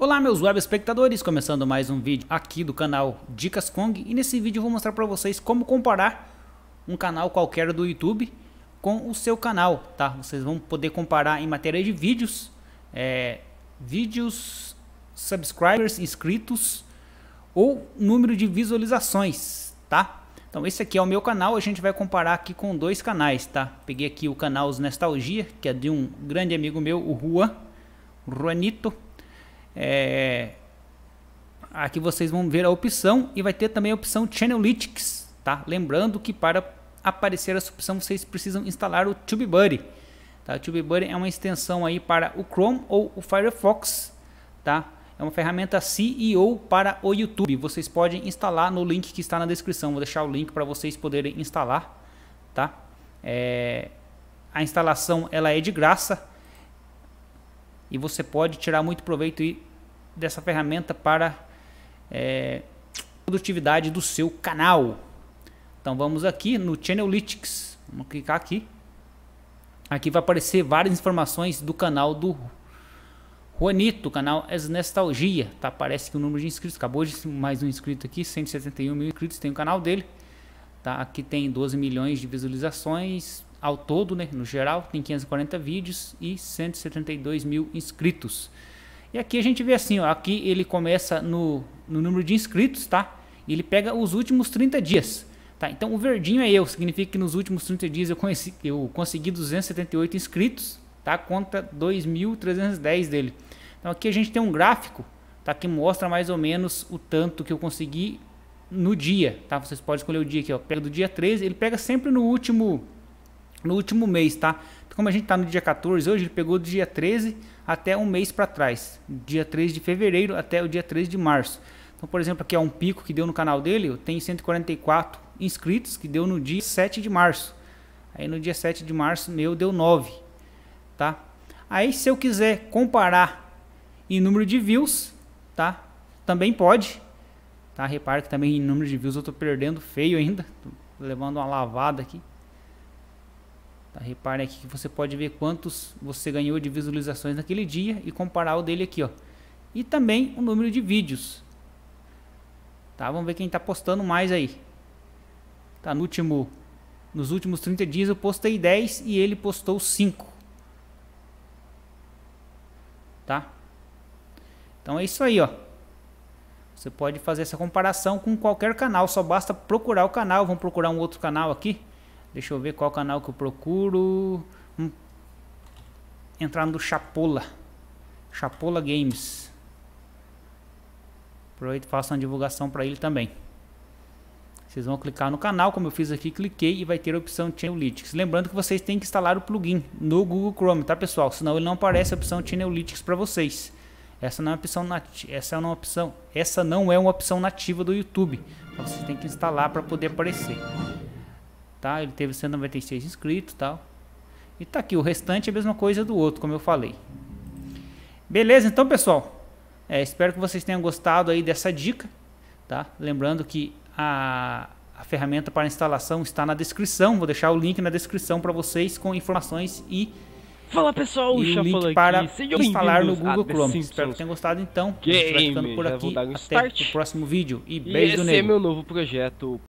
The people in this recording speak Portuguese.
Olá meus web espectadores, começando mais um vídeo aqui do canal Dicas Kong e nesse vídeo eu vou mostrar para vocês como comparar um canal qualquer do YouTube com o seu canal, tá? Vocês vão poder comparar em matéria de vídeos, é, vídeos, subscribers, inscritos ou número de visualizações, tá? Então esse aqui é o meu canal, a gente vai comparar aqui com dois canais, tá? Peguei aqui o canal Nostalgia, que é de um grande amigo meu, o Juan, Juanito é, aqui vocês vão ver a opção e vai ter também a opção Channelytics, tá? Lembrando que para aparecer essa opção vocês precisam instalar o TubeBuddy. Tá? O TubeBuddy é uma extensão aí para o Chrome ou o Firefox, tá? É uma ferramenta CEO para o YouTube. Vocês podem instalar no link que está na descrição. Vou deixar o link para vocês poderem instalar, tá? É... A instalação ela é de graça, e você pode tirar muito proveito dessa ferramenta para é, produtividade do seu canal. Então vamos aqui no Channelytics, vamos clicar aqui. Aqui vai aparecer várias informações do canal do Juanito, o canal é Nostalgia, tá? Parece que o número de inscritos, acabou de mais um inscrito aqui, 171 mil inscritos, tem o canal dele, tá? Aqui tem 12 milhões de visualizações, ao todo, né, no geral, tem 540 vídeos e 172 mil inscritos. E aqui a gente vê assim, ó, aqui ele começa no, no número de inscritos, tá? Ele pega os últimos 30 dias. Tá, então o verdinho é eu, significa que nos últimos 30 dias eu, conheci, eu consegui 278 inscritos, tá? Conta 2.310 dele. Então aqui a gente tem um gráfico, tá? Que mostra mais ou menos o tanto que eu consegui no dia, tá? Vocês podem escolher o dia aqui, ó. Pega do dia 13, ele pega sempre no último no último mês, tá? Então, como a gente está no dia 14 hoje, ele pegou do dia 13 até um mês para trás, dia 13 de fevereiro até o dia 13 de março. Então, por exemplo, aqui é um pico que deu no canal dele, eu tenho 144 inscritos que deu no dia 7 de março. Aí no dia 7 de março meu deu 9, tá? Aí se eu quiser comparar em número de views, tá? Também pode, tá? Repara que também em número de views eu tô perdendo feio ainda, tô levando uma lavada aqui. Tá? Reparem aqui que você pode ver quantos você ganhou de visualizações naquele dia e comparar o dele aqui. Ó. E também o número de vídeos. Tá? Vamos ver quem está postando mais aí. Tá, no último, nos últimos 30 dias eu postei 10 e ele postou 5. Tá? Então é isso aí, ó. Você pode fazer essa comparação com qualquer canal, só basta procurar o canal. Vamos procurar um outro canal aqui. Deixa eu ver qual canal que eu procuro. Hum. Entrar no Chapola. Chapola Games. Aproveito e faço uma divulgação para ele também. Vocês vão clicar no canal, como eu fiz aqui, cliquei e vai ter a opção Channelytics. Lembrando que vocês têm que instalar o plugin no Google Chrome, tá pessoal? Senão ele não aparece a opção Channelytics para vocês. Essa não é uma opção nativa, essa é uma opção, essa não é uma opção nativa do YouTube. Então vocês têm que instalar para poder aparecer tá? Ele teve 196 inscritos, tal. E tá aqui, o restante é a mesma coisa do outro, como eu falei. Beleza, então, pessoal. É, espero que vocês tenham gostado aí dessa dica, tá? Lembrando que a, a ferramenta para instalação está na descrição. Vou deixar o link na descrição para vocês com informações e Fala pessoal, o link para instalar no Google Chrome. Simpsons. Espero que tenham gostado então. Game. A gente vai ficando por aqui. Um Até start. o próximo vídeo e beijo e esse nele. é meu novo projeto